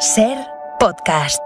Ser podcast.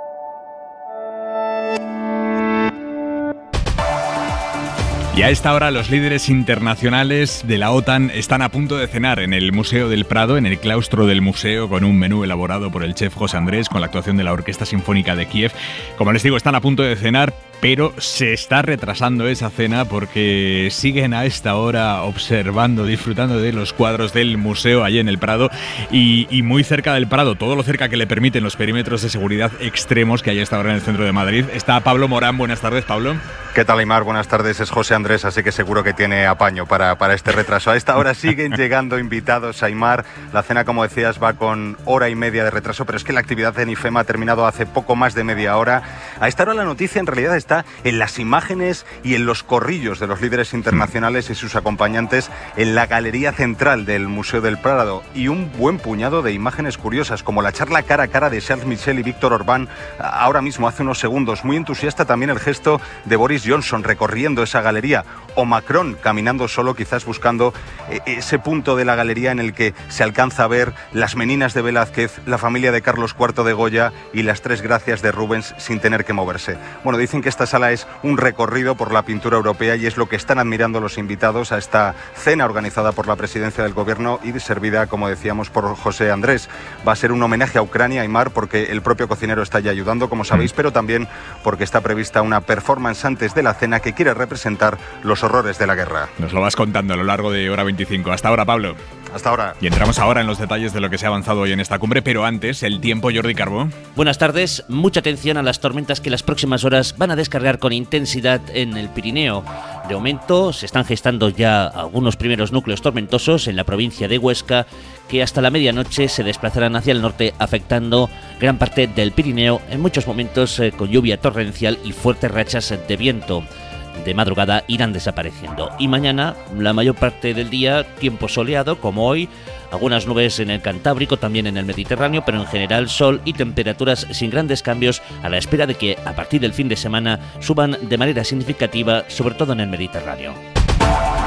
Y a esta hora los líderes internacionales de la OTAN están a punto de cenar en el Museo del Prado, en el claustro del museo, con un menú elaborado por el chef José Andrés, con la actuación de la Orquesta Sinfónica de Kiev. Como les digo, están a punto de cenar, pero se está retrasando esa cena porque siguen a esta hora observando, disfrutando de los cuadros del museo allí en el Prado y, muy cerca del Prado, todo lo cerca que le permiten los perímetros de seguridad extremos que hay a esta hora en el centro de Madrid. Está Pablo Morán, buenas tardes Pablo. ¿Qué tal, Aymar? Buenas tardes. Es José Andrés, así que seguro que tiene apaño para, para este retraso. A esta hora siguen llegando invitados a La cena, como decías, va con hora y media de retraso, pero es que la actividad de Nifema ha terminado hace poco más de media hora. A esta hora la noticia en realidad está en las imágenes y en los corrillos de los líderes internacionales y sus acompañantes en la galería central del Museo del Prado y un buen puñado de imágenes curiosas como la charla cara a cara de Charles Michel y Víctor Orbán ahora mismo hace unos segundos. Muy entusiasta también el gesto de Boris Johnson recorriendo esa galería o Macron caminando solo quizás buscando eh, ese punto de la galería en el que se alcanza a ver las meninas de Velázquez, la familia de Carlos IV de Goya y las tres gracias de Rubens sin tener que moverse. Bueno, dicen que esta sala es un recorrido por la pintura europea y es lo que están admirando los invitados a esta cena organizada por la presidencia del gobierno y servida, como decíamos, por José Andrés. Va a ser un homenaje a Ucrania, y mar porque el propio cocinero está ya ayudando, como sabéis, mm. pero también porque está prevista una performance antes de la cena que quiere representar los horrores de la guerra. Nos lo vas contando a lo largo de hora 25. Hasta ahora, Pablo. Y entramos ahora en los detalles de lo que se ha avanzado hoy en esta cumbre, pero antes, el tiempo, Jordi Carbó. Buenas tardes, mucha atención a las tormentas que las próximas horas van a descargar con intensidad en el Pirineo. De momento se están gestando ya algunos primeros núcleos tormentosos en la provincia de Huesca que hasta la medianoche se desplazarán hacia el norte afectando gran parte del Pirineo en muchos momentos eh, con lluvia torrencial y fuertes rachas de viento de madrugada irán desapareciendo. Y mañana, la mayor parte del día, tiempo soleado como hoy, algunas nubes en el Cantábrico, también en el Mediterráneo, pero en general sol y temperaturas sin grandes cambios a la espera de que a partir del fin de semana suban de manera significativa, sobre todo en el Mediterráneo.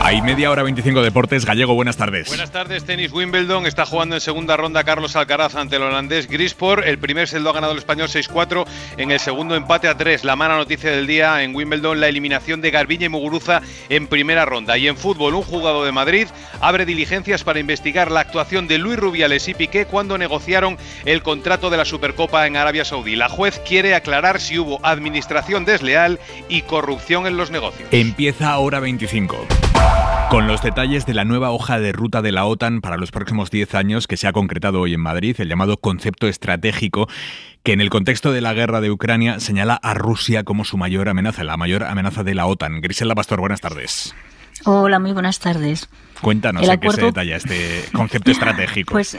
Hay media hora 25 deportes. Gallego, buenas tardes. Buenas tardes, tenis Wimbledon. Está jugando en segunda ronda Carlos Alcaraz ante el holandés Grispor. El primer set lo ha ganado el español 6-4. En el segundo empate a 3. La mala noticia del día en Wimbledon, la eliminación de Garbiña y Muguruza en primera ronda. Y en fútbol, un jugador de Madrid abre diligencias para investigar la actuación de Luis Rubiales y Piqué cuando negociaron el contrato de la Supercopa en Arabia Saudí. La juez quiere aclarar si hubo administración desleal y corrupción en los negocios. Empieza ahora 25. Con los detalles de la nueva hoja de ruta de la OTAN para los próximos 10 años que se ha concretado hoy en Madrid, el llamado concepto estratégico, que en el contexto de la guerra de Ucrania señala a Rusia como su mayor amenaza, la mayor amenaza de la OTAN. Griselda Pastor, buenas tardes. Hola, muy buenas tardes. Cuéntanos en acuerdo, qué se detalla este concepto estratégico. Pues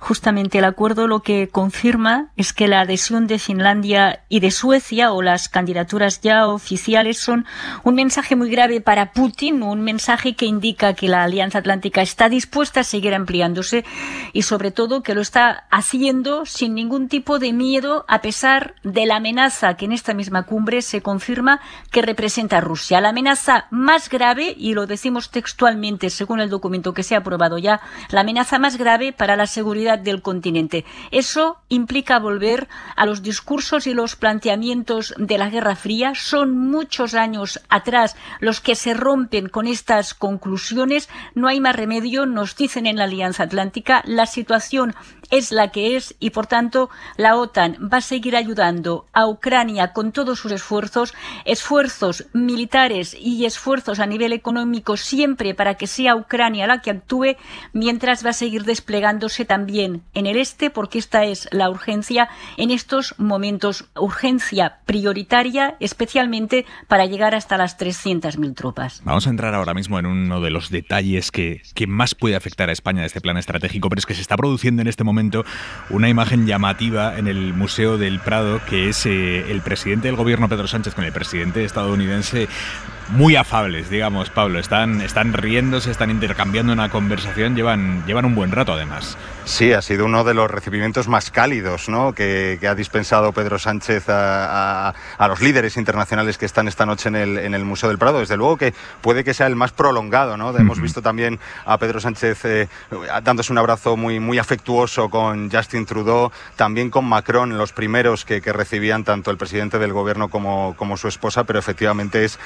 justamente el acuerdo lo que confirma es que la adhesión de Finlandia y de Suecia o las candidaturas ya oficiales son un mensaje muy grave para Putin, un mensaje que indica que la Alianza Atlántica está dispuesta a seguir ampliándose y sobre todo que lo está haciendo sin ningún tipo de miedo a pesar de la amenaza que en esta misma cumbre se confirma que representa Rusia, la amenaza más grave y lo decimos textualmente según el documento que se ha aprobado ya, la amenaza más grave para la seguridad del continente. Eso implica volver a los discursos y los planteamientos de la Guerra Fría. Son muchos años atrás los que se rompen con estas conclusiones. No hay más remedio, nos dicen en la Alianza Atlántica. La situación es la que es y, por tanto, la OTAN va a seguir ayudando a Ucrania con todos sus esfuerzos, esfuerzos militares y esfuerzos a nivel económico siempre para que sea Ucrania la que actúe, mientras va a seguir desplegándose también en el este, porque esta es la urgencia en estos momentos, urgencia prioritaria, especialmente para llegar hasta las 300.000 tropas. Vamos a entrar ahora mismo en uno de los detalles que, más puede afectar a España de este plan estratégico, pero es que se está produciendo en este momento una imagen llamativa en el Museo del Prado, que es eh, el presidente del gobierno Pedro Sánchez con el presidente estadounidense muy afables, digamos, Pablo. Están, están riéndose, están intercambiando una conversación, llevan, llevan un buen rato además. Sí, ha sido uno de los recibimientos más cálidos ¿no? que, ha dispensado Pedro Sánchez a, los líderes internacionales que están esta noche en el, Museo del Prado. Desde luego que puede que sea el más prolongado. ¿no? Hemos visto también a Pedro Sánchez eh, dándose un abrazo muy, muy afectuoso con Justin Trudeau, también con Macron, los primeros que, recibían tanto el presidente del gobierno como su esposa, pero efectivamente es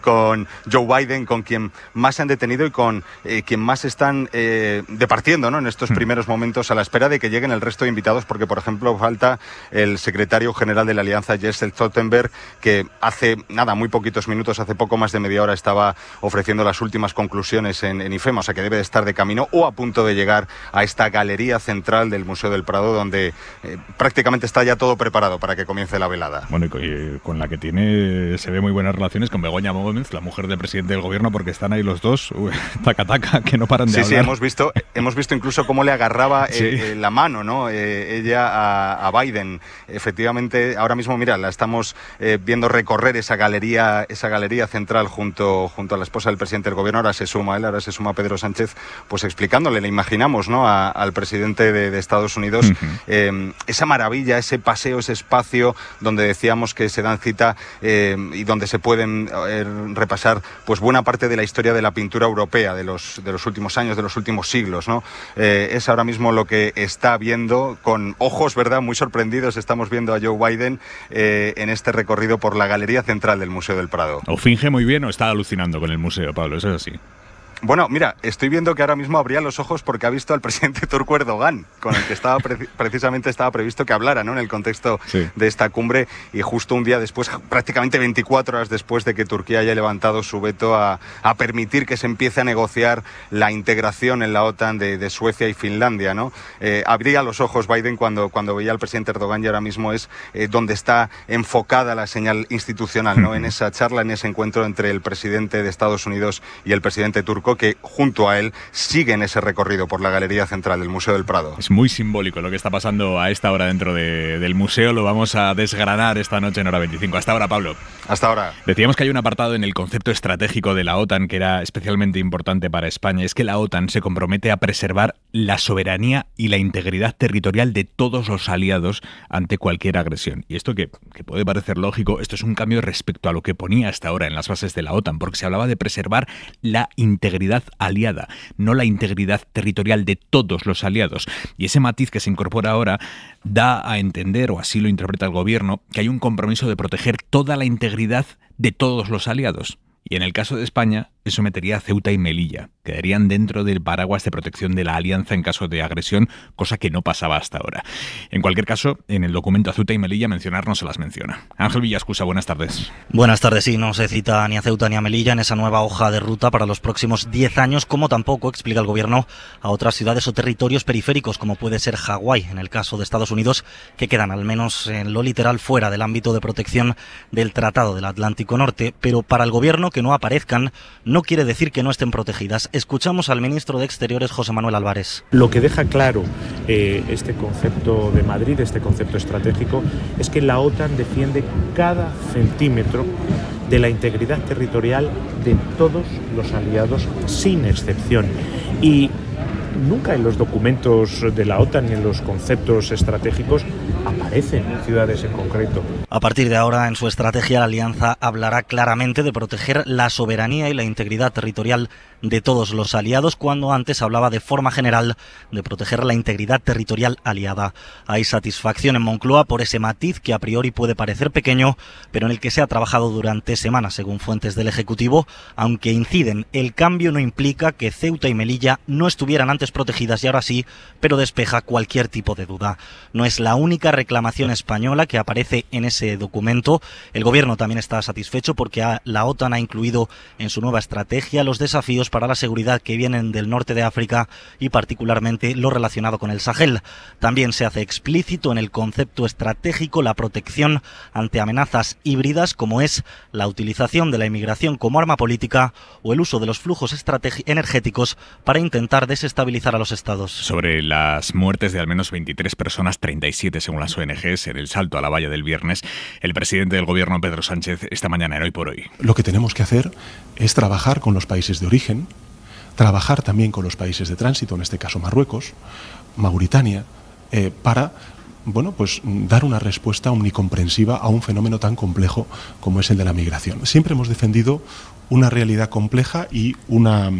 con, Joe Biden, con quien más se han detenido y con eh, quien más están eh, departiendo ¿no? en estos hmm. primeros momentos a la espera de que lleguen el resto de invitados, porque, por ejemplo, falta el secretario general de la Alianza, Jessel Stoltenberg, que hace nada, muy poquitos minutos, hace poco más de media hora, estaba ofreciendo las últimas conclusiones en, en IFEMA, o sea que debe de estar de camino o a punto de llegar a esta galería central del Museo del Prado, donde eh, prácticamente está ya todo preparado para que comience la velada. Bueno, y con la que tiene, se ve muy buenas relaciones con la mujer del presidente del gobierno, porque están ahí los dos, taca que no paran de sí, Sí, hemos visto, hemos visto incluso cómo le agarraba eh, eh, la mano, ¿no? Eh, ella a, Biden. Efectivamente, ahora mismo, mira, la estamos viendo recorrer esa galería, esa galería central junto, junto a la esposa del presidente del gobierno. Ahora se suma él, ahora se suma Pedro Sánchez, pues explicándole, le imaginamos, ¿no? al presidente de, Estados Unidos esa maravilla, ese paseo, ese espacio donde decíamos que se dan cita y donde se pueden repasar pues buena parte de la historia de la pintura europea de los, de los últimos años, de los últimos siglos. ¿no? Eh, es ahora mismo lo que está viendo con ojos ¿verdad? muy sorprendidos. Estamos viendo a Joe Biden eh, en este recorrido por la Galería Central del Museo del Prado. O finge muy bien o está alucinando con el museo, Pablo, eso es así. Bueno, mira, estoy viendo que ahora mismo abría los ojos porque ha visto al presidente turco Erdogan, con el que estaba precisamente estaba previsto que hablara ¿no? en el contexto de esta cumbre y justo un día después, prácticamente 24 horas después de que Turquía haya levantado su veto a, permitir que se empiece a negociar la integración en la OTAN de, Suecia y Finlandia. ¿no? Eh, abría los ojos Biden cuando, cuando veía al presidente Erdogan y ahora mismo es eh, donde está enfocada la señal institucional, ¿no? en esa charla, en ese encuentro entre el presidente de Estados Unidos y el presidente turco que junto a él siguen ese recorrido por la Galería Central del Museo del Prado. Es muy simbólico lo que está pasando a esta hora dentro del museo. Lo vamos a desgranar esta noche en hora 25. Hasta ahora, Pablo. Hasta ahora. Decíamos que hay un apartado en el concepto estratégico de la OTAN que era especialmente importante para España. Es que la OTAN se compromete a preservar la soberanía y la integridad territorial de todos los aliados ante cualquier agresión. Y esto que, que puede parecer lógico, esto es un cambio respecto a lo que ponía hasta ahora en las bases de la OTAN, porque se hablaba de preservar la integridad integridad aliada, no la integridad territorial de todos los aliados. Y ese matiz que se incorpora ahora da a entender, o así lo interpreta el gobierno, que hay un compromiso de proteger toda la integridad de todos los aliados. Y en el caso de España, eso sometería a Ceuta y Melilla. Quedarían dentro del paraguas de protección de la alianza en caso de agresión, cosa que no pasaba hasta ahora. En cualquier caso, en el documento a Ceuta y Melilla mencionar no se las menciona. Ángel Villascusa, buenas tardes. Buenas tardes, sí, no se cita ni a Ceuta ni a Melilla en esa nueva hoja de ruta para los próximos 10 años, como tampoco explica el gobierno a otras ciudades o territorios periféricos, como puede ser Hawái, en el caso de Estados Unidos, que quedan al menos en lo literal fuera del ámbito de protección del Tratado del Atlántico Norte. Pero para el gobierno que no aparezcan, no no quiere decir que no estén protegidas. Escuchamos al ministro de Exteriores, José Manuel Álvarez. Lo que deja claro eh, este concepto de Madrid, este concepto estratégico, es que la OTAN defiende cada centímetro de la integridad territorial de todos los aliados, sin excepción. Y nunca en los documentos de la OTAN ni en los conceptos estratégicos aparecen ciudades en concreto. A partir de ahora, en su estrategia, la alianza hablará claramente de proteger la soberanía y la integridad territorial de todos los aliados cuando antes hablaba de forma general de proteger la integridad territorial aliada. Hay satisfacción en Moncloa por ese matiz que a priori puede parecer pequeño, pero en el que se ha trabajado durante semanas, según fuentes del Ejecutivo, aunque inciden, el cambio no implica que Ceuta y Melilla no estuvieran antes protegidas y ahora sí, pero despeja cualquier tipo de duda. No es la única reclamación española que aparece en ese documento. El gobierno también está satisfecho porque la OTAN ha incluido en su nueva estrategia los desafíos para la seguridad que vienen del norte de África y particularmente lo relacionado con el Sahel. También se hace explícito en el concepto estratégico la protección ante amenazas híbridas como es la utilización de la inmigración como arma política o el uso de los flujos energéticos para intentar desestabilizar a los estados. Sobre las muertes de al menos 23 personas, 37 según las ONGs, en el salto a la valla del viernes, el presidente del gobierno Pedro Sánchez esta mañana en hoy por hoy. Lo que tenemos que hacer es trabajar con los países de origen trabajar también con los países de tránsito, en este caso Marruecos, Mauritania, eh, para bueno, pues dar una respuesta omnicomprensiva a un fenómeno tan complejo como es el de la migración. Siempre hemos defendido una realidad compleja y una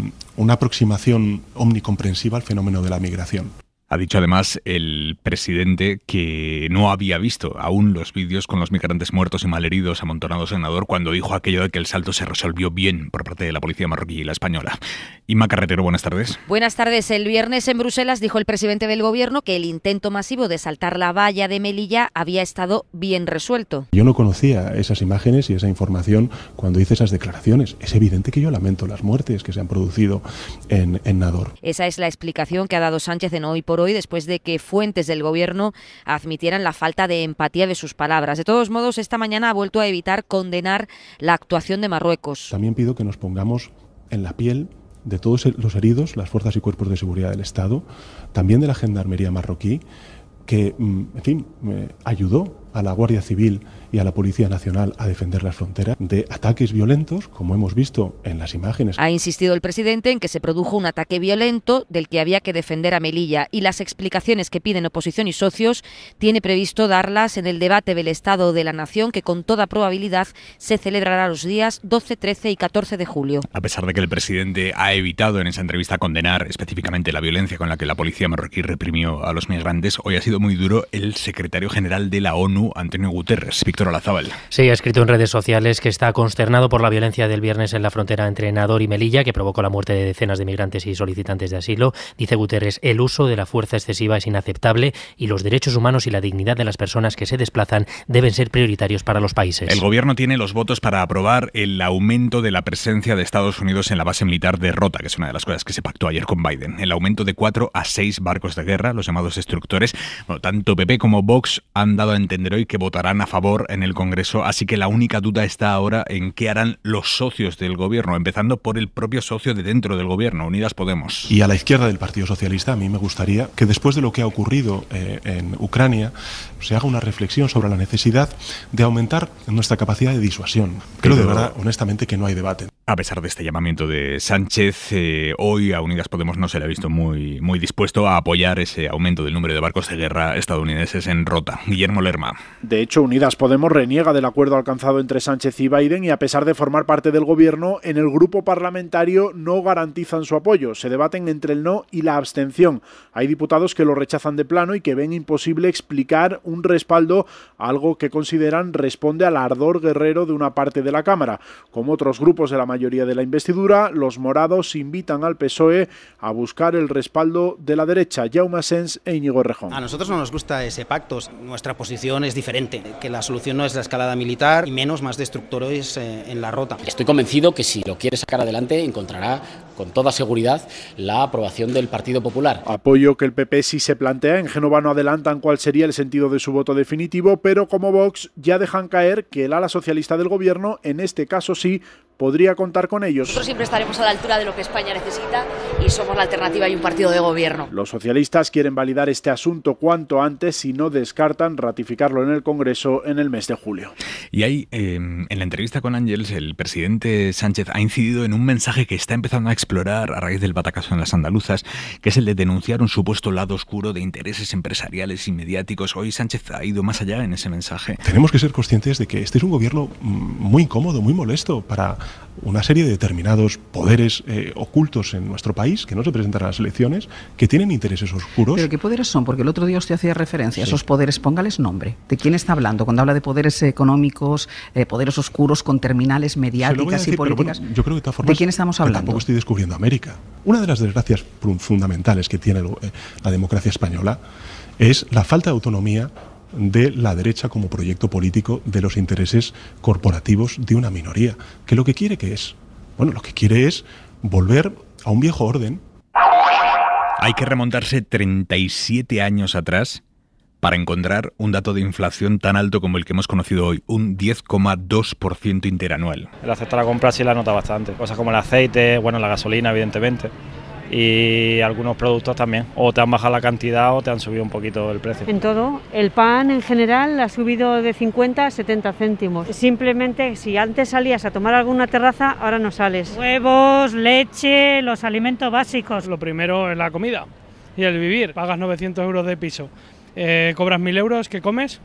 aproximación omnicomprensiva al fenómeno de la migración. Ha dicho además el presidente que no había visto aún los vídeos con los migrantes muertos y malheridos amontonados en Nador cuando dijo aquello de que el salto se resolvió bien por parte de la policía marroquí y la española. Inma Carretero, buenas tardes. Buenas tardes. El viernes en Bruselas dijo el presidente del gobierno que el intento masivo de saltar la valla de Melilla había estado bien resuelto. Yo no conocía esas imágenes y esa información cuando hice esas declaraciones. Es evidente que yo lamento las muertes que se han producido en, en Nador. Esa es la explicación que ha dado Sánchez en hoy por hoy después de que fuentes del gobierno admitieran la falta de empatía de sus palabras. De todos modos, esta mañana ha vuelto a evitar condenar la actuación de Marruecos. También pido que nos pongamos en la piel de todos los heridos, las fuerzas y cuerpos de seguridad del Estado, también de la Gendarmería marroquí, que, mm, en fin, eh, ayudó a la Guardia Civil y a la Policía Nacional a defender las fronteras de ataques violentos, como hemos visto en las imágenes. Ha insistido el presidente en que se produjo un ataque violento del que había que defender a Melilla y las explicaciones que piden oposición y socios tiene previsto darlas en el debate del Estado de la Nación que con toda probabilidad se celebrará los días 12, 13 y 14 de julio. A pesar de que el presidente ha evitado en esa entrevista condenar específicamente la violencia con la que la policía marroquí reprimió a los migrantes, hoy ha sido muy duro el secretario general de la ONU Antonio Guterres. Víctor Olazábal. Sí, ha escrito en redes sociales que está consternado por la violencia del viernes en la frontera entre Nador y Melilla, que provocó la muerte de decenas de migrantes y solicitantes de asilo. Dice Guterres, el uso de la fuerza excesiva es inaceptable y los derechos humanos y la dignidad de las personas que se desplazan deben ser prioritarios para los países. El gobierno tiene los votos para aprobar el aumento de la presencia de Estados Unidos en la base militar de Rota, que es una de las cosas que se pactó ayer con Biden. El aumento de cuatro a seis barcos de guerra, los llamados destructores. Bueno, tanto PP como Vox han dado a entender que votarán a favor en el Congreso, así que la única duda está ahora en qué harán los socios del gobierno, empezando por el propio socio de dentro del gobierno, Unidas Podemos. Y a la izquierda del Partido Socialista, a mí me gustaría que después de lo que ha ocurrido eh, en Ucrania, se haga una reflexión sobre la necesidad de aumentar nuestra capacidad de disuasión. Creo de verdad, honestamente, que no hay debate. A pesar de este llamamiento de Sánchez, eh, hoy a Unidas Podemos no se le ha visto muy, muy dispuesto a apoyar ese aumento del número de barcos de guerra estadounidenses en rota. Guillermo Lerma. De hecho, Unidas Podemos reniega del acuerdo alcanzado entre Sánchez y Biden y a pesar de formar parte del gobierno, en el grupo parlamentario no garantizan su apoyo. Se debaten entre el no y la abstención. Hay diputados que lo rechazan de plano y que ven imposible explicar un respaldo algo que consideran responde al ardor guerrero de una parte de la Cámara. Como otros grupos de la mayoría de la investidura, los morados invitan al PSOE a buscar el respaldo de la derecha, Jaume Sens e Íñigo Rejón. A nosotros no nos gusta ese pacto. Nuestra posición es diferente, que la solución no es la escalada militar y menos más destructores eh, en la rota. Estoy convencido que si lo quiere sacar adelante encontrará con toda seguridad la aprobación del Partido Popular. Apoyo que el PP sí se plantea. En Genova no adelantan cuál sería el sentido de su voto definitivo, pero como Vox ya dejan caer que el ala socialista del gobierno, en este caso sí, podría contar con ellos. Nosotros siempre estaremos a la altura de lo que España necesita y somos la alternativa y un partido de gobierno. Los socialistas quieren validar este asunto cuanto antes y no descartan ratificarlo en el Congreso en el mes de julio. Y ahí, em, en la entrevista con Ángels, el presidente Sánchez ha incidido en un mensaje que está empezando a explorar a raíz del batacazo en las andaluzas, que es el de denunciar un supuesto lado oscuro de intereses empresariales y mediáticos. Hoy Sánchez ha ido más allá en ese mensaje. Tenemos que ser conscientes de que este es un gobierno mm, muy incómodo, muy molesto para una serie de determinados poderes eh, ocultos en nuestro país que no se presentan a las elecciones, que tienen intereses oscuros. ¿Pero qué poderes son? Porque el otro día usted hacía referencia a esos poderes. Póngales nombre. ¿De quién está hablando? Cuando habla de poderes eh, económicos, eh, poderes oscuros con terminales mediáticas y políticas. yo creo que de, formas, de quién estamos hablando? Tampoco estoy descubriendo América. Una de las desgracias fundamentales que tiene la democracia española es la falta de autonomía de la derecha como proyecto político de los intereses corporativos de una minoría, que lo que quiere que es, bueno, lo que quiere es volver a un viejo orden. Hay que remontarse 37 años atrás para encontrar un dato de inflación tan alto como el que hemos conocido hoy, un 10,2% interanual. El aceptar la compra sí la nota bastante, cosas como el aceite, bueno, la gasolina, evidentemente, y algunos productos también. O te han bajado la cantidad o te han subido un poquito el precio. En todo, el pan en general ha subido de 50 a 70 céntimos. Simplemente si antes salías a tomar alguna terraza, ahora no sales. Huevos, leche, los alimentos básicos. Lo primero es la comida y el vivir. Pagas 900 euros de piso. Eh, cobras 1.000 euros que comes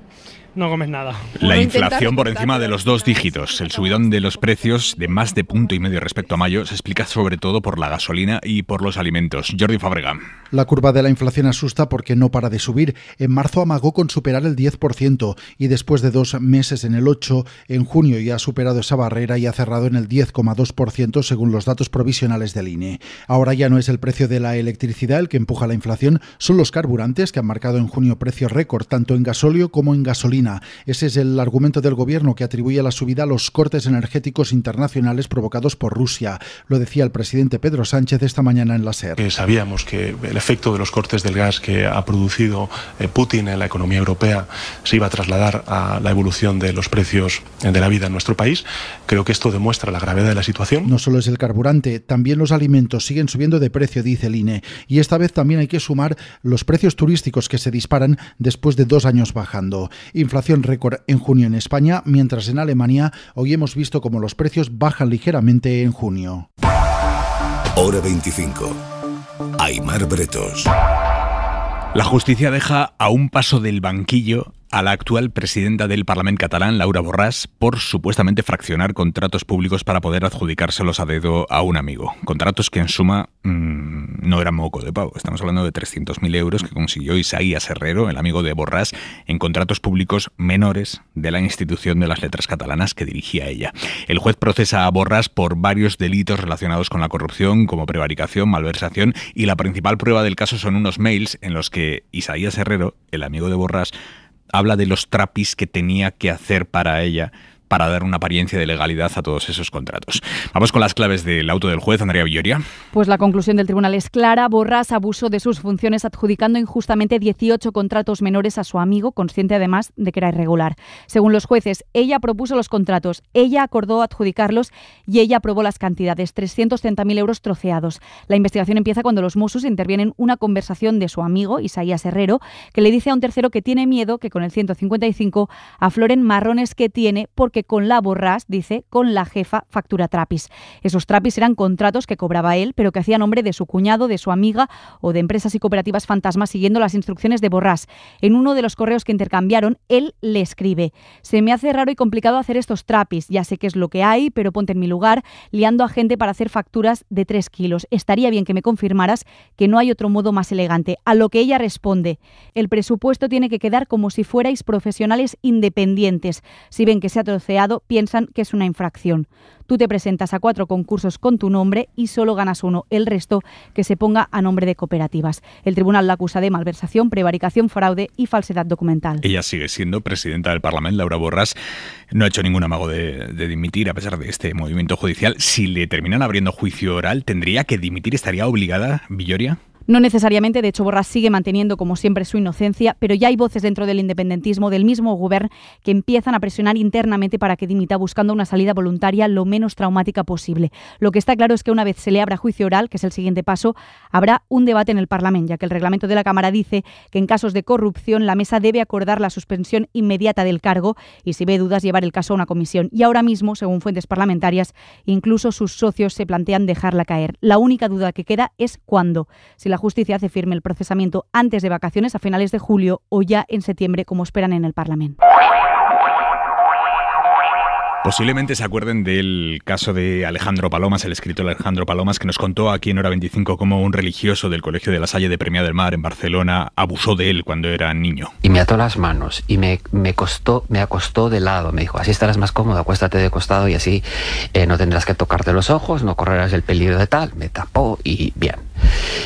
no comes nada. La inflación por encima de los dos dígitos, el subidón de los precios de más de punto y medio respecto a mayo, se explica sobre todo por la gasolina y por los alimentos. Jordi Fabrega. La curva de la inflación asusta porque no para de subir. En marzo amagó con superar el 10% y después de dos meses en el 8%, en junio ya ha superado esa barrera y ha cerrado en el 10,2% según los datos provisionales del INE. Ahora ya no es el precio de la electricidad el que empuja la inflación, son los carburantes que han marcado en junio precios récord tanto en gasóleo como en gasolina ese es el argumento del gobierno que atribuye la subida a los cortes energéticos internacionales provocados por Rusia. Lo decía el presidente Pedro Sánchez esta mañana en la SER. sabíamos que el efecto de los cortes del gas que ha producido eh, Putin en la economía europea se iba a trasladar a la evolución de los precios eh, de la vida en nuestro país. Creo que esto demuestra la gravedad de la situación. No solo es el carburante, también los alimentos siguen subiendo de precio, dice el INE. Y esta vez también hay que sumar los precios turísticos que se disparan después de dos años bajando inflación récord en junio en España, mientras en Alemania hoy hemos visto como los precios bajan ligeramente en junio. Hora 25. Aymar Bretos. La justicia deja a un paso del banquillo a la actual presidenta del Parlamento catalán, Laura Borràs, por supuestamente fraccionar contratos públicos para poder adjudicárselos a dedo a un amigo. Contratos que en suma mm, no eran moco de pavo. Estamos hablando de 300.000 euros que consiguió Isaías Herrero, el amigo de Borràs, en contratos públicos menores de la institución de las letras catalanas que dirigía ella. El juez procesa a Borràs por varios delitos relacionados con la corrupción, como prevaricación, malversación, y la principal prueba del caso son unos mails en los que Isaías Herrero, el amigo de Borràs, habla de los trapis que tenía que hacer para ella para dar una apariencia de legalidad a todos esos contratos. Vamos con las claves del auto del juez, Andrea Villoria. Pues la conclusión del tribunal es clara. Borrás abuso de sus funciones adjudicando injustamente 18 contratos menores a su amigo, consciente además de que era irregular. Según los jueces, ella propuso los contratos, ella acordó adjudicarlos y ella aprobó las cantidades, 330.000 euros troceados. La investigación empieza cuando los Mossos intervienen una conversación de su amigo, Isaías Herrero, que le dice a un tercero que tiene miedo que con el 155 afloren marrones que tiene porque con la Borrás, dice, con la jefa factura trapis. Esos trapis eran contratos que cobraba él, pero que hacía nombre de su cuñado, de su amiga o de empresas y cooperativas fantasmas siguiendo las instrucciones de Borrás. En uno de los correos que intercambiaron, él le escribe, se me hace raro y complicado hacer estos trapis, ya sé que es lo que hay, pero ponte en mi lugar, liando a gente para hacer facturas de 3 kilos. Estaría bien que me confirmaras que no hay otro modo más elegante. A lo que ella responde, el presupuesto tiene que quedar como si fuerais profesionales independientes. Si ven que se ha piensan que es una infracción. Tú te presentas a cuatro concursos con tu nombre y solo ganas uno, el resto que se ponga a nombre de cooperativas. El tribunal la acusa de malversación, prevaricación, fraude y falsedad documental. Ella sigue siendo presidenta del Parlamento, Laura Borras No ha hecho ningún amago de, de dimitir a pesar de este movimiento judicial. Si le terminan abriendo juicio oral, ¿tendría que dimitir? ¿Estaría obligada, Villoria? No necesariamente, de hecho, Borras sigue manteniendo, como siempre, su inocencia, pero ya hay voces dentro del independentismo, del mismo Govern que empiezan a presionar internamente para que dimita buscando una salida voluntaria lo menos traumática posible. Lo que está claro es que una vez se le abra juicio oral, que es el siguiente paso, habrá un debate en el Parlamento, ya que el reglamento de la Cámara dice que en casos de corrupción la mesa debe acordar la suspensión inmediata del cargo y si ve dudas llevar el caso a una comisión. Y ahora mismo, según fuentes parlamentarias, incluso sus socios se plantean dejarla caer. La única duda que queda es cuándo. Si Justicia hace firme el procesamiento antes de vacaciones a finales de julio o ya en septiembre, como esperan en el Parlamento. Posiblemente se acuerden del caso de Alejandro Palomas, el escritor Alejandro Palomas, que nos contó aquí en Hora 25 cómo un religioso del Colegio de la Salle de Premia del Mar en Barcelona abusó de él cuando era niño. Y me ató las manos y me, costó, me acostó de lado. Me dijo, así estarás más cómodo, acuéstate de costado y así eh, no tendrás que tocarte los ojos, no correrás el peligro de tal. Me tapó y bien.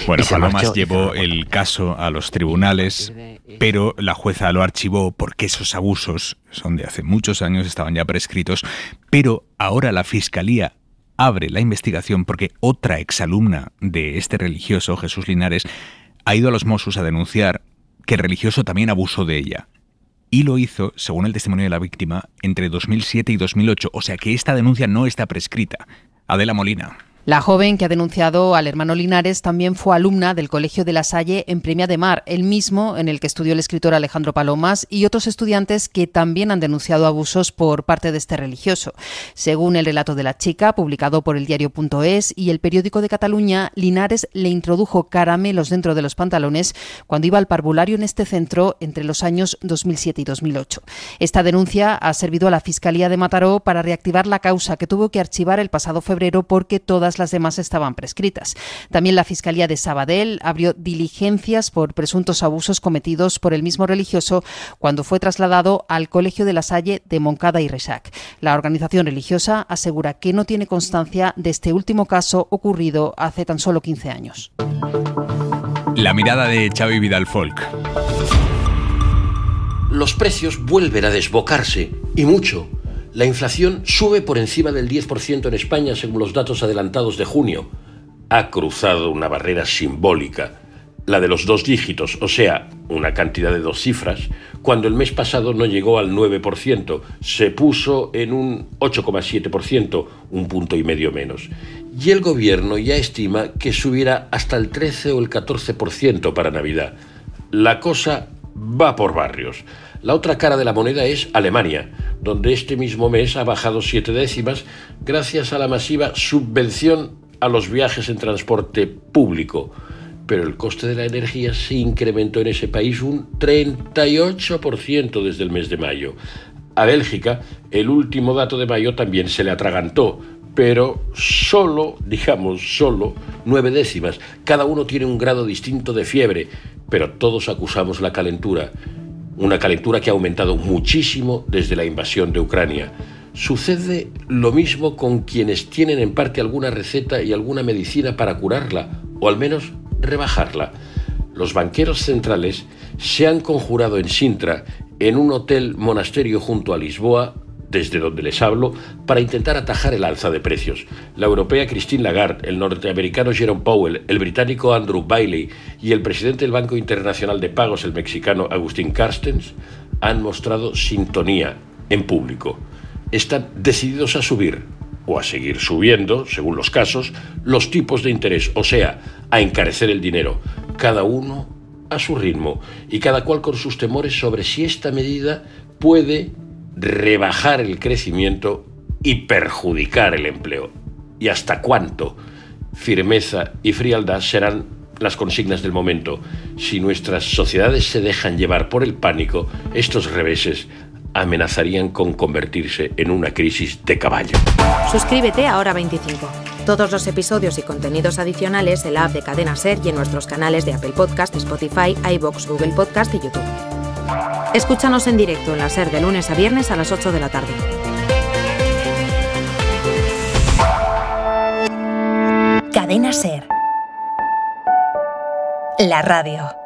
Bueno, Palomas llevó el caso a los tribunales pero la jueza lo archivó porque esos abusos son de hace muchos años, estaban ya prescritos, pero ahora la fiscalía abre la investigación porque otra exalumna de este religioso, Jesús Linares, ha ido a los Mossos a denunciar que el religioso también abusó de ella. Y lo hizo, según el testimonio de la víctima, entre 2007 y 2008. O sea que esta denuncia no está prescrita. Adela Molina. La joven que ha denunciado al hermano Linares también fue alumna del Colegio de La Salle en Premia de Mar, el mismo en el que estudió el escritor Alejandro Palomas y otros estudiantes que también han denunciado abusos por parte de este religioso. Según el relato de la chica, publicado por el diario.es y el periódico de Cataluña, Linares le introdujo caramelos dentro de los pantalones cuando iba al parvulario en este centro entre los años 2007 y 2008. Esta denuncia ha servido a la Fiscalía de Mataró para reactivar la causa que tuvo que archivar el pasado febrero porque todas las demás estaban prescritas. También la Fiscalía de Sabadell abrió diligencias por presuntos abusos cometidos por el mismo religioso cuando fue trasladado al Colegio de la Salle de Moncada y Resac. La organización religiosa asegura que no tiene constancia de este último caso ocurrido hace tan solo 15 años. La mirada de Xavi Vidal Folk. Los precios vuelven a desbocarse, y mucho la inflación sube por encima del 10% en España según los datos adelantados de junio. Ha cruzado una barrera simbólica, la de los dos dígitos, o sea, una cantidad de dos cifras, cuando el mes pasado no llegó al 9%, se puso en un 8,7%, un punto y medio menos. Y el gobierno ya estima que subirá hasta el 13 o el 14% para Navidad. La cosa va por barrios. La otra cara de la moneda es Alemania, donde este mismo mes ha bajado siete décimas gracias a la masiva subvención a los viajes en transporte público. Pero el coste de la energía se incrementó en ese país un 38% desde el mes de mayo. A Bélgica, el último dato de mayo también se le atragantó, pero solo, digamos, solo nueve décimas. Cada uno tiene un grado distinto de fiebre, pero todos acusamos la calentura una calentura que ha aumentado muchísimo desde la invasión de Ucrania. Sucede lo mismo con quienes tienen en parte alguna receta y alguna medicina para curarla, o al menos rebajarla. Los banqueros centrales se han conjurado en Sintra, en un hotel monasterio junto a Lisboa, desde donde les hablo, para intentar atajar el alza de precios. La europea Christine Lagarde, el norteamericano Jerome Powell, el británico Andrew Bailey y el presidente del Banco Internacional de Pagos, el mexicano Agustín Carstens, han mostrado sintonía en público. Están decididos a subir o a seguir subiendo, según los casos, los tipos de interés, o sea, a encarecer el dinero, cada uno a su ritmo y cada cual con sus temores sobre si esta medida puede rebajar el crecimiento y perjudicar el empleo. ¿Y hasta cuánto? Firmeza y frialdad serán las consignas del momento. Si nuestras sociedades se dejan llevar por el pánico, estos reveses amenazarían con convertirse en una crisis de caballo. Suscríbete ahora 25. Todos los episodios y contenidos adicionales en la app de Cadena Ser y en nuestros canales de Apple Podcast, Spotify, iBox, Google Podcast y YouTube. Escúchanos en directo en la SER de lunes a viernes a las 8 de la tarde. Cadena SER. La radio.